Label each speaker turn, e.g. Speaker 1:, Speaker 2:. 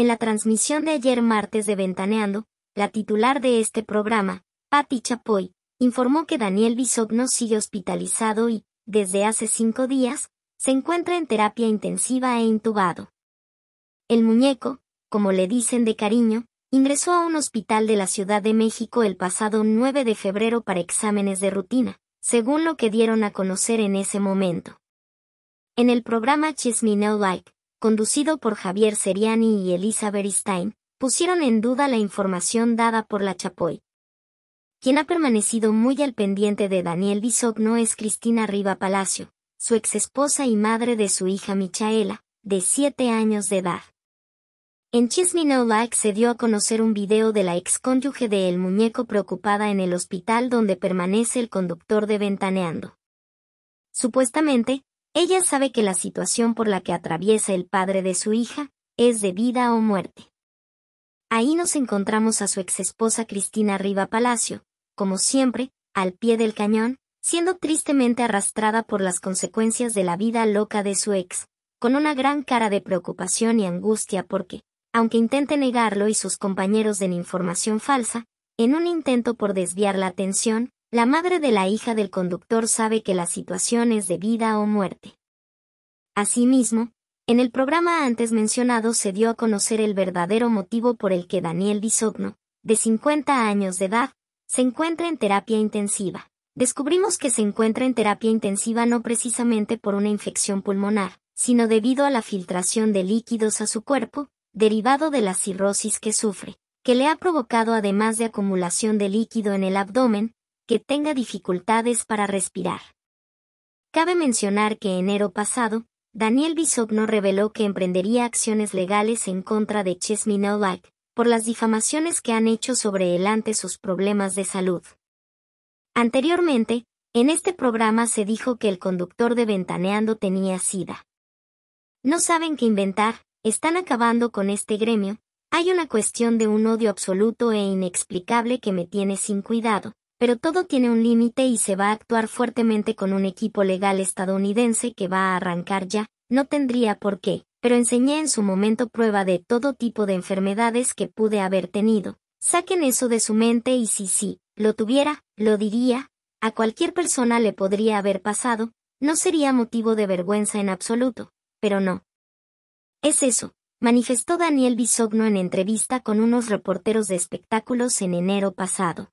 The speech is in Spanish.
Speaker 1: En la transmisión de ayer martes de Ventaneando, la titular de este programa, Patty Chapoy, informó que Daniel Bisogno sigue hospitalizado y, desde hace cinco días, se encuentra en terapia intensiva e intubado. El muñeco, como le dicen de cariño, ingresó a un hospital de la Ciudad de México el pasado 9 de febrero para exámenes de rutina, según lo que dieron a conocer en ese momento. En el programa Chisme No Like, conducido por Javier Seriani y Elisa Stein, pusieron en duda la información dada por la Chapoy. Quien ha permanecido muy al pendiente de Daniel Bisogno es Cristina Riva Palacio, su ex esposa y madre de su hija Michaela, de siete años de edad. En Like se dio a conocer un video de la excónyuge de El Muñeco preocupada en el hospital donde permanece el conductor de Ventaneando. Supuestamente, ella sabe que la situación por la que atraviesa el padre de su hija es de vida o muerte. Ahí nos encontramos a su ex esposa Cristina Riva Palacio, como siempre, al pie del cañón, siendo tristemente arrastrada por las consecuencias de la vida loca de su ex, con una gran cara de preocupación y angustia porque, aunque intente negarlo y sus compañeros den información falsa, en un intento por desviar la atención, la madre de la hija del conductor sabe que la situación es de vida o muerte. Asimismo, en el programa antes mencionado se dio a conocer el verdadero motivo por el que Daniel Bisogno, de 50 años de edad, se encuentra en terapia intensiva. Descubrimos que se encuentra en terapia intensiva no precisamente por una infección pulmonar, sino debido a la filtración de líquidos a su cuerpo, derivado de la cirrosis que sufre, que le ha provocado además de acumulación de líquido en el abdomen, que tenga dificultades para respirar. Cabe mencionar que enero pasado, Daniel Bisogno reveló que emprendería acciones legales en contra de chesminowak por las difamaciones que han hecho sobre él ante sus problemas de salud. Anteriormente, en este programa se dijo que el conductor de Ventaneando tenía sida. No saben qué inventar, están acabando con este gremio, hay una cuestión de un odio absoluto e inexplicable que me tiene sin cuidado, pero todo tiene un límite y se va a actuar fuertemente con un equipo legal estadounidense que va a arrancar ya, no tendría por qué, pero enseñé en su momento prueba de todo tipo de enfermedades que pude haber tenido. Saquen eso de su mente y si sí, lo tuviera, lo diría, a cualquier persona le podría haber pasado, no sería motivo de vergüenza en absoluto, pero no. Es eso, manifestó Daniel Bisogno en entrevista con unos reporteros de espectáculos en enero pasado.